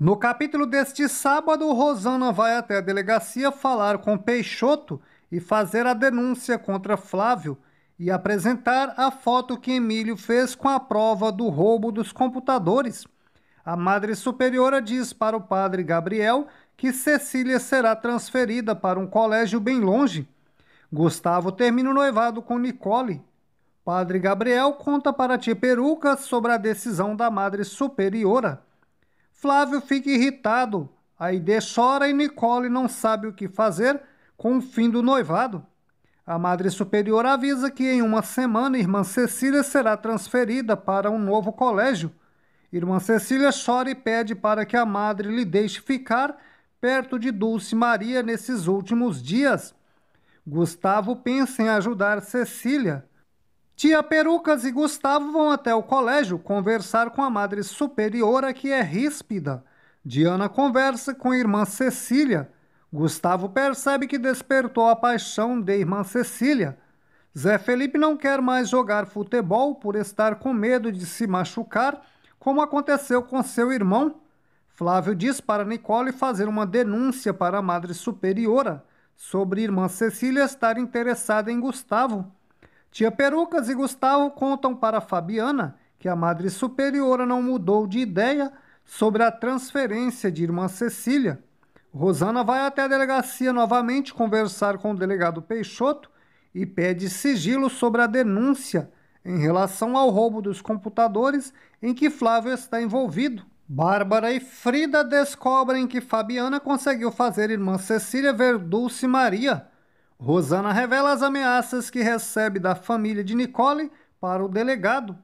No capítulo deste sábado, Rosana vai até a delegacia falar com Peixoto e fazer a denúncia contra Flávio e apresentar a foto que Emílio fez com a prova do roubo dos computadores. A Madre Superiora diz para o padre Gabriel que Cecília será transferida para um colégio bem longe. Gustavo termina o noivado com Nicole. Padre Gabriel conta para Tia Peruca sobre a decisão da Madre Superiora. Flávio fica irritado. A Aide chora é e Nicole não sabe o que fazer com o fim do noivado. A Madre Superior avisa que em uma semana irmã Cecília será transferida para um novo colégio. Irmã Cecília chora e pede para que a Madre lhe deixe ficar perto de Dulce Maria nesses últimos dias. Gustavo pensa em ajudar Cecília, Tia Perucas e Gustavo vão até o colégio conversar com a madre superiora, que é ríspida. Diana conversa com a irmã Cecília. Gustavo percebe que despertou a paixão da irmã Cecília. Zé Felipe não quer mais jogar futebol por estar com medo de se machucar, como aconteceu com seu irmão. Flávio diz para Nicole fazer uma denúncia para a Madre Superiora sobre irmã Cecília estar interessada em Gustavo. Tia Perucas e Gustavo contam para Fabiana que a Madre Superiora não mudou de ideia sobre a transferência de irmã Cecília. Rosana vai até a delegacia novamente conversar com o delegado Peixoto e pede sigilo sobre a denúncia em relação ao roubo dos computadores em que Flávio está envolvido. Bárbara e Frida descobrem que Fabiana conseguiu fazer irmã Cecília ver Dulce Maria, Rosana revela as ameaças que recebe da família de Nicole para o delegado.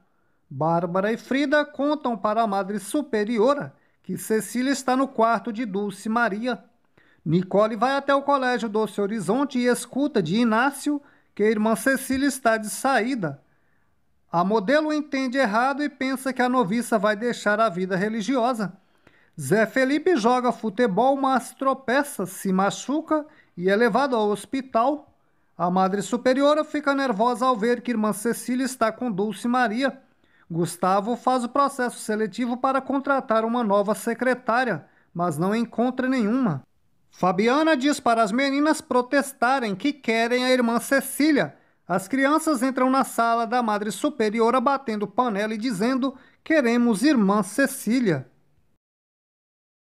Bárbara e Frida contam para a madre superiora que Cecília está no quarto de Dulce Maria. Nicole vai até o colégio Doce Horizonte e escuta de Inácio que a irmã Cecília está de saída. A modelo entende errado e pensa que a noviça vai deixar a vida religiosa. Zé Felipe joga futebol, mas tropeça, se machuca e é levado ao hospital. A Madre Superiora fica nervosa ao ver que irmã Cecília está com Dulce Maria. Gustavo faz o processo seletivo para contratar uma nova secretária, mas não encontra nenhuma. Fabiana diz para as meninas protestarem que querem a irmã Cecília. As crianças entram na sala da Madre Superiora batendo panela e dizendo: Queremos irmã Cecília.